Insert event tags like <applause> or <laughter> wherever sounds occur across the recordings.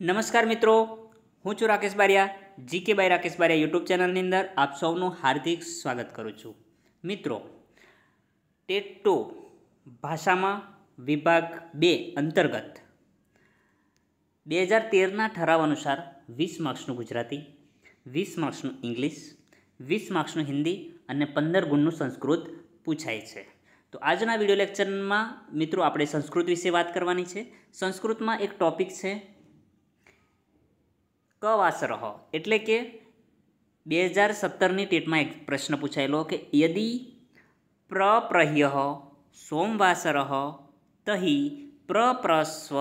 નમસ્કાર મિત્રો હું છું Rakesh Baria GK by Rakesh Baria YouTube ચેનલની અંદર આપ સૌનું હાર્દિક સ્વાગત કરું છું મિત્રો ટેટ ટુ ભાષામાં વિભાગ બે અંતર્ગત બે હજાર તેરના ઠરાવ અનુસાર વીસ માર્ક્સનું ગુજરાતી વીસ માર્ક્સનું ઇંગ્લિશ વીસ માર્ક્સનું હિન્દી અને પંદર ગુણનું સંસ્કૃત પૂછાય છે તો આજના વિડીયો લેક્ચરમાં મિત્રો આપણે સંસ્કૃત વિશે વાત કરવાની છે સંસ્કૃતમાં એક ટૉપિક છે કવાસરહ એટલે કે બે હજાર સત્તરની ટેટમાં એક પ્રશ્ન પૂછાયેલો કે યદિ પ્રપ્રહ્ય સોમવાસરહ તહી પ્રપ્રસ્વ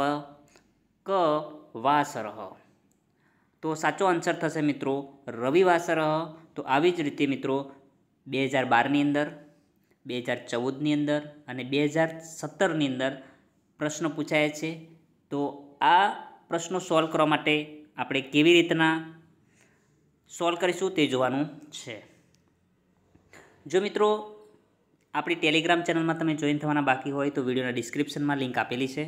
ક વાસરહ તો સાચો આન્સર થશે મિત્રો રવિવાસરહ તો આવી જ રીતે મિત્રો બે હજાર બારની અંદર બે હજાર ચૌદની અંદર અને બે હજાર સત્તરની અંદર પ્રશ્ન પૂછાય છે તો આ પ્રશ્નો સોલ્વ કરવા માટે આપણે કેવી રીતના સોલ્વ કરીશું તે જોવાનું છે જો મિત્રો આપણી ટેલિગ્રામ ચેનલમાં તમે જોઈન થવાના બાકી હોય તો વિડીયોના ડિસ્ક્રિપ્શનમાં લિંક આપેલી છે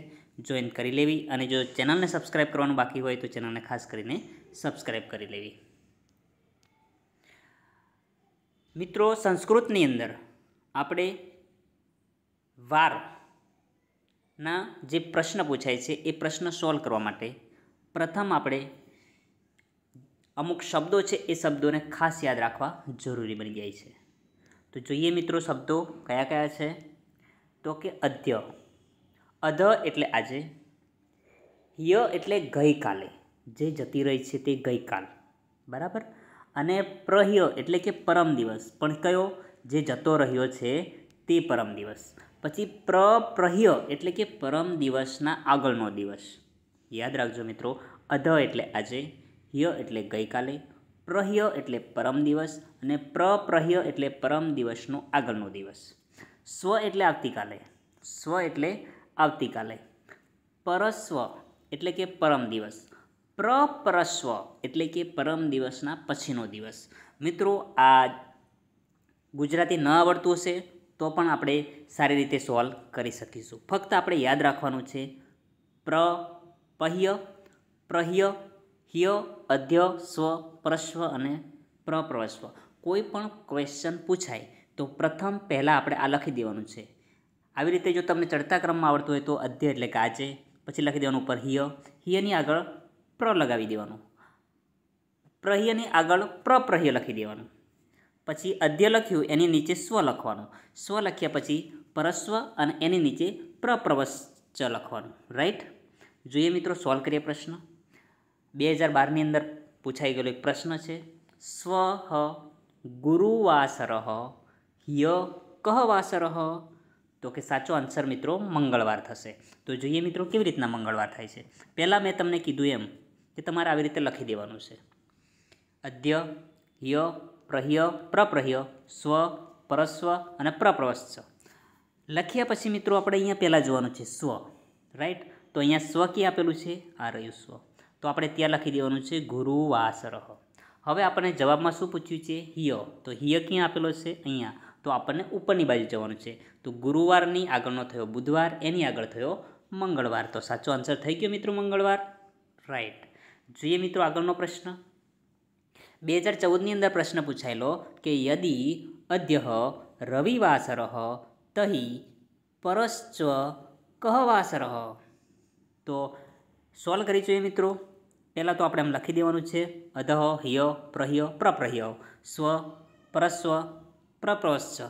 જોઈન કરી લેવી અને જો ચેનલને સબસ્ક્રાઈબ કરવાનું બાકી હોય તો ચેનલને ખાસ કરીને સબસ્ક્રાઈબ કરી લેવી મિત્રો સંસ્કૃતની અંદર આપણે વારના જે પ્રશ્ન પૂછાય છે એ પ્રશ્ન સોલ્વ કરવા માટે પ્રથમ આપણે અમુક શબ્દો છે એ શબ્દોને ખાસ યાદ રાખવા જરૂરી બની જાય છે તો જોઈએ મિત્રો શબ્દો કયા કયા છે તો કે અધ્ય અધ એટલે આજે ય એટલે ગઈકાલે જે જતી રહી છે તે ગઈકાલ બરાબર અને પ્રહ્ય એટલે કે પરમ દિવસ પણ કયો જે જતો રહ્યો છે તે પરમ દિવસ પછી પ્રપ્રહ્ય એટલે કે પરમ દિવસના આગળનો દિવસ યાદ રાખજો મિત્રો અધ એટલે આજે હ્ય એટલે ગઈકાલે પ્રહ્ય એટલે પરમ દિવસ અને પ્રપ્રહ્ય એટલે પરમ દિવસનો આગળનો દિવસ સ્વ એટલે આવતીકાલે સ્વ એટલે આવતીકાલે પરસ્વ એટલે કે પરમ દિવસ પ્રપરસ્વ એટલે કે પરમ દિવસના પછીનો દિવસ મિત્રો આ ગુજરાતી ન આવડતું હશે તો પણ આપણે સારી રીતે સોલ્વ કરી શકીશું ફક્ત આપણે યાદ રાખવાનું છે પ્ર પહ્ય પ્રહ્ય હ્ય અધ્ય સ્વ પ્રશ્વ અને પ્રપ્રશ્વ કોઈ પણ ક્વેશ્ચન પૂછાય તો પ્રથમ પહેલાં આપણે આ લખી દેવાનું છે આવી રીતે જો તમને ચડતા ક્રમમાં આવડતું હોય તો અધ્ય એટલે કે પછી લખી દેવાનું પર હિય હિયની આગળ પ્ર લગાવી દેવાનું પ્રહ્યની આગળ પ્રપ્રહ્ય લખી દેવાનું પછી અધ્ય લખ્યું એની નીચે સ્વ લખવાનું સ્વ લખ્યા પછી પરસ્વ અને એની નીચે પ્રપ્રવશ્ચ લખવાનું રાઈટ જોઈએ મિત્રો સોલ્વ કરીએ પ્રશ્ન બે હજાર બારની અંદર પૂછાઈ ગયેલો એક પ્રશ્ન છે સ્વ ગુરુવાસર ય કહ વાસર તો કે સાચો આન્સર મિત્રો મંગળવાર થશે તો જોઈએ મિત્રો કેવી રીતના મંગળવાર થાય છે પહેલાં મેં તમને કીધું એમ કે તમારે આવી રીતે લખી દેવાનું છે અદ્ય ય પ્રહ્ય પ્રપ્રહ્ય સ્વ પરસ્વ અને પ્રપ્રસ્વ લખ્યા પછી મિત્રો આપણે અહીંયા પહેલાં જોવાનું છે સ્વ રાઈટ તો અહીંયા સ્વ કે આપેલું છે આ રહ્યું સ્વ તો આપણે ત્યાં લખી દેવાનું છે ગુરુવાસરહ હવે આપણને જવાબમાં શું પૂછ્યું છે હિય તો હિય ક્યાં આપેલો છે અહીંયા તો આપણને ઉપરની બાજુ જવાનું છે તો ગુરુવારની આગળનો થયો બુધવાર એની આગળ થયો મંગળવાર તો સાચો આન્સર થઈ ગયો મિત્રો મંગળવાર રાઈટ જોઈએ મિત્રો આગળનો પ્રશ્ન બે હજાર ચૌદની અંદર પ્રશ્ન પૂછાયેલો કે યદી અદ્યહ રવિવાસરહ તહી પરશ્ચ કહવાસરહ તો સોલ્વ કરી જોઈએ મિત્રો પહેલાં તો આપણે એમ લખી દેવાનું છે અધહ હ્ય પ્રહ્ય પ્રપ્રહ્ય સ્વ પરસ્વ પ્રપ્રસ્વ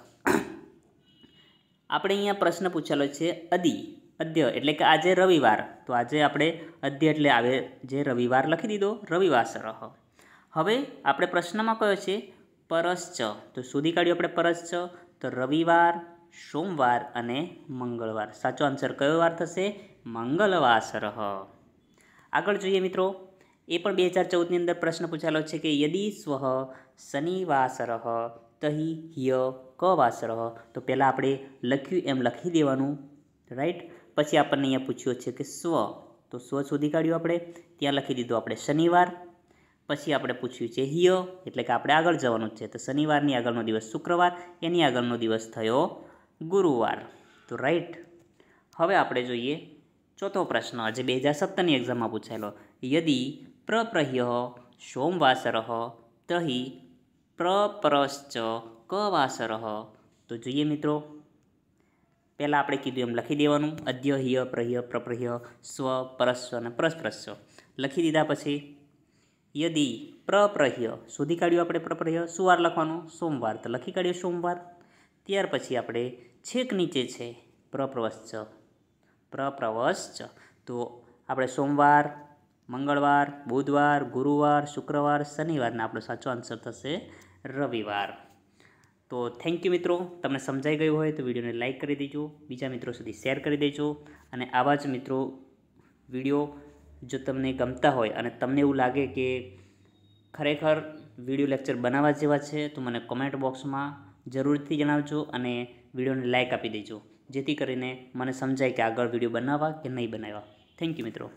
<clears throat> આપણે અહીંયા પ્રશ્ન પૂછેલો છે અદિ અદ્ય એટલે કે આજે રવિવાર તો આજે આપણે અદ્ય એટલે આવે જે રવિવાર લખી દીધો રવિવાસર હવે આપણે પ્રશ્નમાં કયો છે પરશ્ચ તો શોધી કાઢ્યો આપણે પરશ્ચ તો રવિવાર સોમવાર અને મંગળવાર સાચો આન્સર કયો વાર થશે મંગલવાસરહ આગળ જોઈએ મિત્રો એ પણ બે હજાર ચૌદની અંદર પ્રશ્ન પૂછાયેલો છે કે યદી સ્વ શનિવાસરહ તહી હિય કવાસરહ તો પહેલાં આપણે લખ્યું એમ લખી દેવાનું રાઈટ પછી આપણને અહીંયા પૂછ્યો છે કે સ્વ તો સ્વ શોધી કાઢ્યું આપણે ત્યાં લખી દીધું આપણે શનિવાર પછી આપણે પૂછ્યું છે હિય એટલે કે આપણે આગળ જવાનું છે તો શનિવારની આગળનો દિવસ શુક્રવાર એની આગળનો દિવસ થયો ગુરુવાર તો રાઈટ હવે આપણે જોઈએ ચોથો પ્રશ્ન જે બે હજાર સત્તરની એક્ઝામમાં પૂછાયેલો યદિ પ્રપ્રહ્ય સોમવાસર તહી પ્રપરશ્ચ કવાસર તો જોઈએ મિત્રો પહેલાં આપણે કીધું એમ લખી દેવાનું અદ્ય હિય પ્રહ્ય પ્રપ્રહ્ય સ્વ પરસ્વ અને પરસ્પરસ્વ લખી દીધા પછી યદિ પ્રપ્રહ્ય શોધી કાઢ્યું આપણે પ્રપ્રહ્ય સુવાર લખવાનું સોમવાર તો લખી કાઢ્યો સોમવાર ત્યાર પછી આપણે છેક નીચે છે પ્રપ્રવશ્ચ પ્રપ્રવશ્ચ તો આપણે સોમવાર મંગળવાર બુધવાર ગુરુવાર શુક્રવાર શનિવારના આપણો સાચો આન્સર થશે રવિવાર તો થેન્ક યુ મિત્રો તમને સમજાઈ ગયું હોય તો વિડીયોને લાઇક કરી દેજો બીજા મિત્રો સુધી શેર કરી દેજો અને આવા જ મિત્રો વિડીયો જો તમને ગમતા હોય અને તમને એવું લાગે કે ખરેખર વિડીયો લેક્ચર બનાવવા જેવા છે તો મને કોમેન્ટ બોક્સમાં જરૂરથી જણાવજો અને વિડીયોને લાઇક આપી દેજો જેથી કરીને મને સમજાય કે આગળ વિડીયો બનાવવા કે નહીં બનાવવા થેન્ક યુ મિત્રો